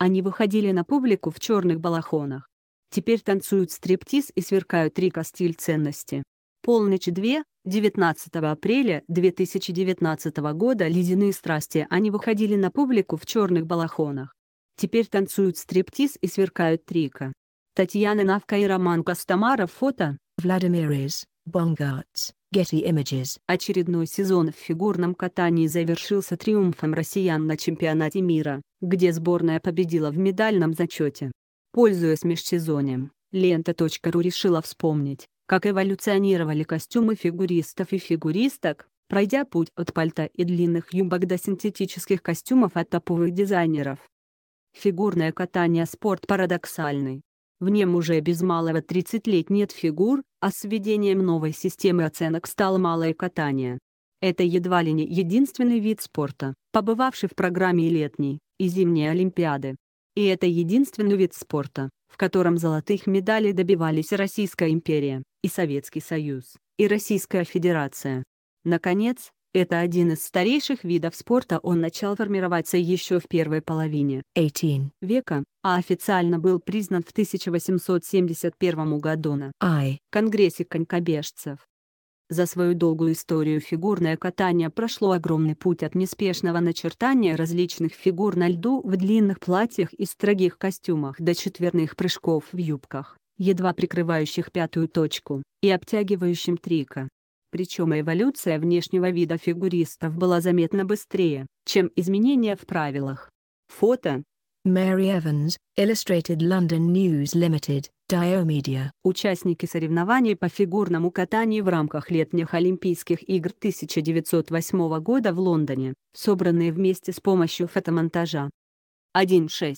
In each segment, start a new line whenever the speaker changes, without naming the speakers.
Они выходили на публику в черных балахонах. Теперь танцуют стриптиз и сверкают Рика стиль ценности. Полночь 2, 19 апреля 2019 года «Ледяные страсти» они выходили на публику в черных балахонах. Теперь танцуют стриптиз и сверкают трика. Татьяна Навка и Роман Костомаров фото. Владимир Из Бонгардс, Getty Images. Очередной сезон в фигурном катании завершился триумфом россиян на чемпионате мира где сборная победила в медальном зачете. Пользуясь межсезоньем, лента.ру решила вспомнить, как эволюционировали костюмы фигуристов и фигуристок, пройдя путь от пальто и длинных юбок до синтетических костюмов от топовых дизайнеров. Фигурное катание – спорт парадоксальный. В нем уже без малого 30 лет нет фигур, а с введением новой системы оценок стало малое катание. Это едва ли не единственный вид спорта, побывавший в программе летней и зимние Олимпиады. И это единственный вид спорта, в котором золотых медалей добивались Российская империя, и Советский Союз, и Российская Федерация. Наконец, это один из старейших видов спорта, он начал формироваться еще в первой половине 18 века, а официально был признан в 1871 году на I. Конгрессе конькобежцев. За свою долгую историю фигурное катание прошло огромный путь от неспешного начертания различных фигур на льду в длинных платьях и строгих костюмах до четверных прыжков в юбках, едва прикрывающих пятую точку, и обтягивающим трика. Причем эволюция внешнего вида фигуристов была заметно быстрее, чем изменения в правилах. Фото Мэри Эванс, Illustrated London News Limited, Diomedia. Участники соревнований по фигурному катанию в рамках летних Олимпийских игр 1908 года в Лондоне, собранные вместе с помощью фотомонтажа. 1.6.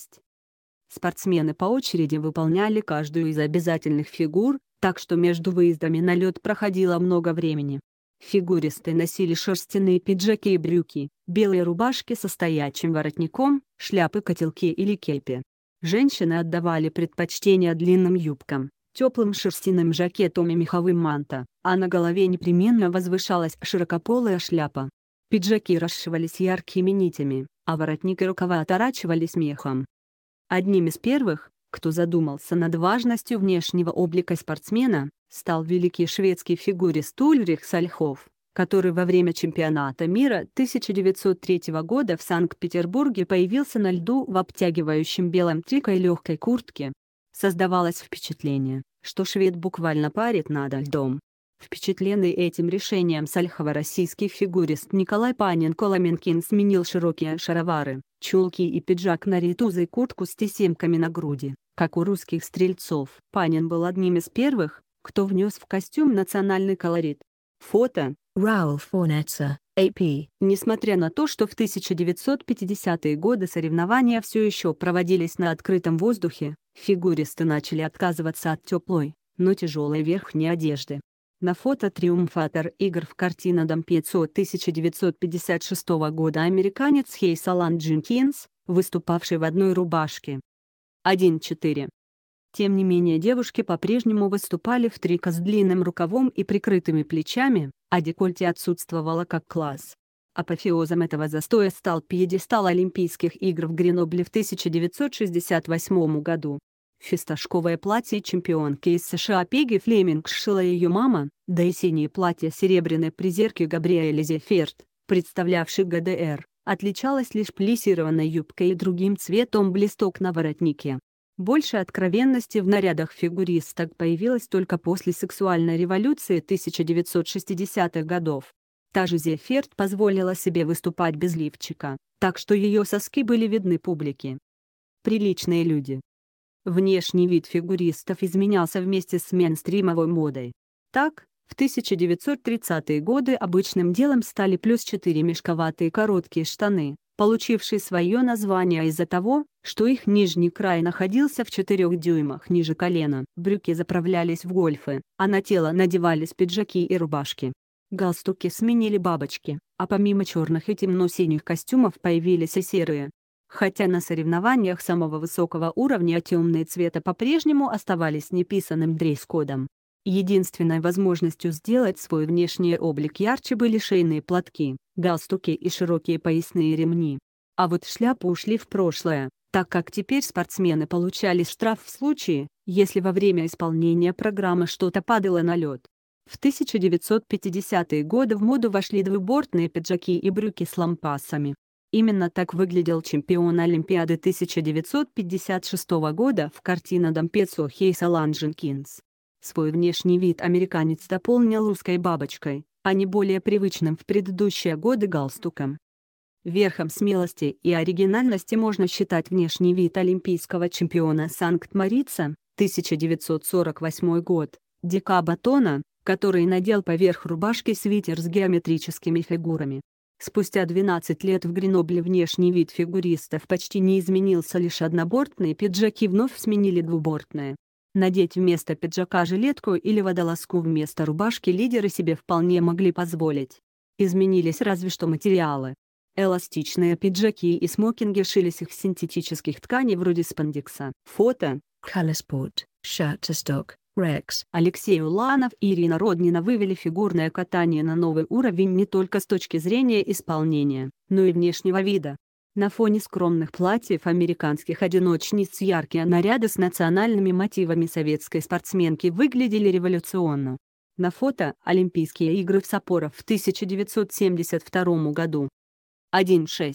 Спортсмены по очереди выполняли каждую из обязательных фигур, так что между выездами на лед проходило много времени. Фигуристы носили шерстяные пиджаки и брюки, белые рубашки со стоячим воротником, шляпы котелки или кепи. Женщины отдавали предпочтение длинным юбкам, теплым шерстяным жакетом и меховым манто, а на голове непременно возвышалась широкополая шляпа. Пиджаки расшивались яркими нитями, а воротник и рукава оторачивались мехом. Одним из первых, кто задумался над важностью внешнего облика спортсмена, стал великий шведский фигурист Ульрих Сальхов, который во время чемпионата мира 1903 года в Санкт-Петербурге появился на льду в обтягивающем белом трико и легкой куртке. Создавалось впечатление, что швед буквально парит над льдом. Впечатленный этим решением Сальхова российский фигурист Николай Панин Коломенкин сменил широкие шаровары, чулки и пиджак на ритузы и куртку с тесемками на груди, как у русских стрельцов. Панин был одним из первых, кто внес в костюм национальный колорит. Фото. Рауэль Форнетса, AP. Несмотря на то, что в 1950-е годы соревнования все еще проводились на открытом воздухе, фигуристы начали отказываться от теплой, но тяжелой верхней одежды. На фото «Триумфатор игр» в картина «Дом 500» 1956 года американец Хейсалан Джинкинс, выступавший в одной рубашке. 1.4. Тем не менее девушки по-прежнему выступали в трико с длинным рукавом и прикрытыми плечами, а декольте отсутствовало как класс. Апофеозом этого застоя стал пьедестал Олимпийских игр в Гренобле в 1968 году. Фисташковое платье чемпионки из США Пеги Флеминг сшила ее мама, да и синее платье серебряной призерки Габриэля Зеферт, представлявшей ГДР, отличалось лишь плиссированной юбкой и другим цветом блесток на воротнике. Больше откровенности в нарядах фигуристок появилось только после сексуальной революции 1960-х годов. Та же Зеферт позволила себе выступать без лифчика, так что ее соски были видны публике. Приличные люди. Внешний вид фигуристов изменялся вместе с мейнстримовой модой. Так, в 1930-е годы обычным делом стали плюс 4 мешковатые короткие штаны, Получившие свое название из-за того, что их нижний край находился в четырех дюймах ниже колена. Брюки заправлялись в гольфы, а на тело надевались пиджаки и рубашки. Галстуки сменили бабочки, а помимо черных и темно-синих костюмов появились и серые. Хотя на соревнованиях самого высокого уровня темные цвета по-прежнему оставались неписанным дресс-кодом, Единственной возможностью сделать свой внешний облик ярче были шейные платки, галстуки и широкие поясные ремни. А вот шляпы ушли в прошлое, так как теперь спортсмены получали штраф в случае, если во время исполнения программы что-то падало на лед. В 1950-е годы в моду вошли двубортные пиджаки и брюки с лампасами. Именно так выглядел чемпион Олимпиады 1956 года в картине Дампецо Хейса Ланженкинс. Свой внешний вид американец дополнил русской бабочкой, а не более привычным в предыдущие годы галстуком. Верхом смелости и оригинальности можно считать внешний вид олимпийского чемпиона Санкт-Морица, 1948 год, Дика Батона, который надел поверх рубашки свитер с геометрическими фигурами. Спустя 12 лет в Гренобле внешний вид фигуристов почти не изменился, лишь однобортные пиджаки вновь сменили двубортные. Надеть вместо пиджака жилетку или водолазку вместо рубашки лидеры себе вполне могли позволить. Изменились разве что материалы. Эластичные пиджаки и смокинги шились их синтетических тканей вроде спандекса. Фото. Colorsport. Shutterstock. Рекс. Алексей Уланов и Ирина Роднина вывели фигурное катание на новый уровень не только с точки зрения исполнения, но и внешнего вида. На фоне скромных платьев американских одиночниц яркие наряды с национальными мотивами советской спортсменки выглядели революционно. На фото – Олимпийские игры в Сапоров в 1972 году. 1.6.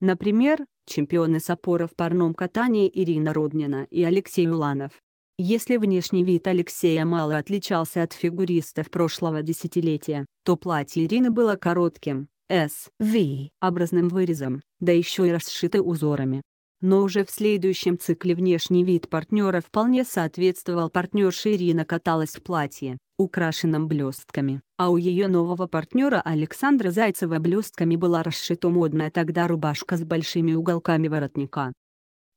Например, чемпионы Сапора в парном катании Ирина Роднина и Алексей Уланов. Если внешний вид Алексея мало отличался от фигуристов прошлого десятилетия, то платье Ирины было коротким, S.V. образным вырезом, да еще и расшиты узорами. Но уже в следующем цикле внешний вид партнера вполне соответствовал партнерше Ирина каталась в платье, украшенном блестками, а у ее нового партнера Александра Зайцева блестками была расшита модная тогда рубашка с большими уголками воротника.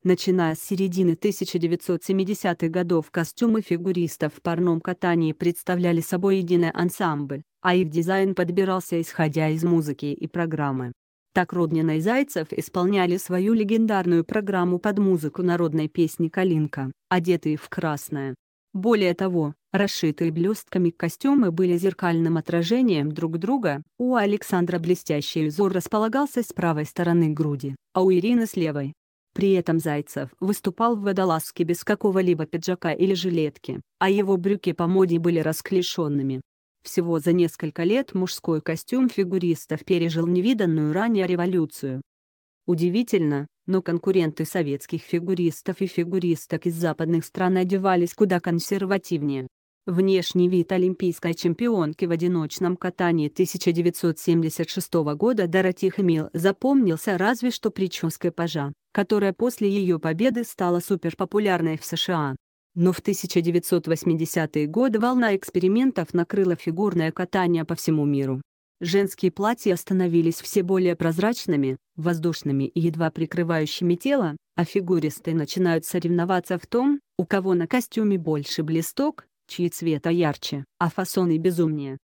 Начиная с середины 1970-х годов костюмы фигуристов в парном катании представляли собой единый ансамбль, а их дизайн подбирался исходя из музыки и программы. Так Роднина и Зайцев исполняли свою легендарную программу под музыку народной песни «Калинка», одетые в красное. Более того, расшитые блестками костюмы были зеркальным отражением друг друга, у Александра блестящий узор располагался с правой стороны груди, а у Ирины с левой. При этом Зайцев выступал в водолазке без какого-либо пиджака или жилетки, а его брюки по моде были расклешенными. Всего за несколько лет мужской костюм фигуристов пережил невиданную ранее революцию. Удивительно, но конкуренты советских фигуристов и фигуристок из западных стран одевались куда консервативнее. Внешний вид олимпийской чемпионки в одиночном катании 1976 года Дороти Хмил запомнился разве что прической пажа которая после ее победы стала суперпопулярной в США. Но в 1980-е годы волна экспериментов накрыла фигурное катание по всему миру. Женские платья становились все более прозрачными, воздушными и едва прикрывающими тело, а фигуристы начинают соревноваться в том, у кого на костюме больше блесток, чьи цвета ярче, а фасоны безумнее.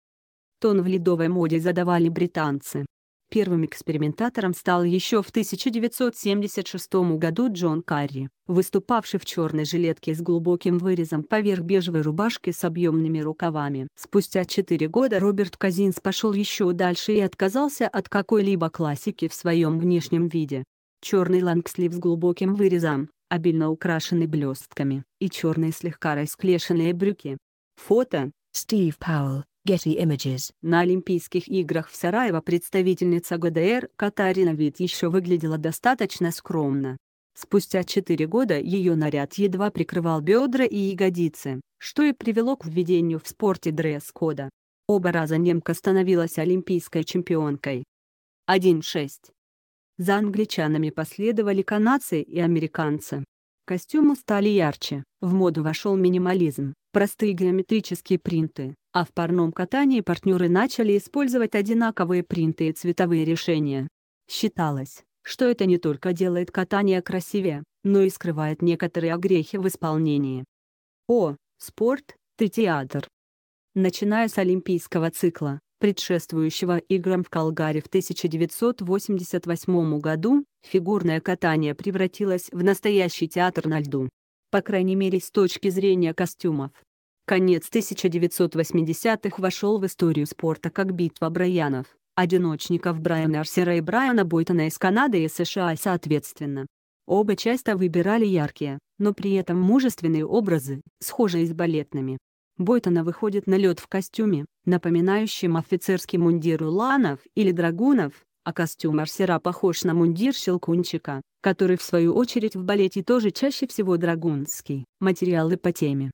Тон в ледовой моде задавали британцы. Первым экспериментатором стал еще в 1976 году Джон Карри, выступавший в черной жилетке с глубоким вырезом поверх бежевой рубашки с объемными рукавами. Спустя четыре года Роберт Казинс пошел еще дальше и отказался от какой-либо классики в своем внешнем виде. Черный лангслив с глубоким вырезом, обильно украшенный блестками, и черные слегка расклешенные брюки. Фото Стив Пауэлл Getty Images. На Олимпийских играх в Сараево представительница ГДР Катарина Вит еще выглядела достаточно скромно. Спустя 4 года ее наряд едва прикрывал бедра и ягодицы, что и привело к введению в спорте дресс-кода. Оба раза немка становилась олимпийской чемпионкой. 1-6. За англичанами последовали канадцы и американцы. Костюмы стали ярче, в моду вошел минимализм, простые геометрические принты, а в парном катании партнеры начали использовать одинаковые принты и цветовые решения. Считалось, что это не только делает катание красивее, но и скрывает некоторые огрехи в исполнении. О, спорт, ты театр. Начиная с олимпийского цикла, предшествующего играм в Калгари в 1988 году, фигурное катание превратилось в настоящий театр на льду. По крайней мере с точки зрения костюмов. Конец 1980-х вошел в историю спорта как битва Брайанов, одиночников Брайана Арсера и Брайана Бойтона из Канады и США соответственно. Оба часто выбирали яркие, но при этом мужественные образы, схожие с балетными. Бойтона выходит на лед в костюме, напоминающим офицерский мундир уланов или драгунов, а костюм арсера похож на мундир щелкунчика, который в свою очередь в балете тоже чаще всего драгунский. Материалы по теме.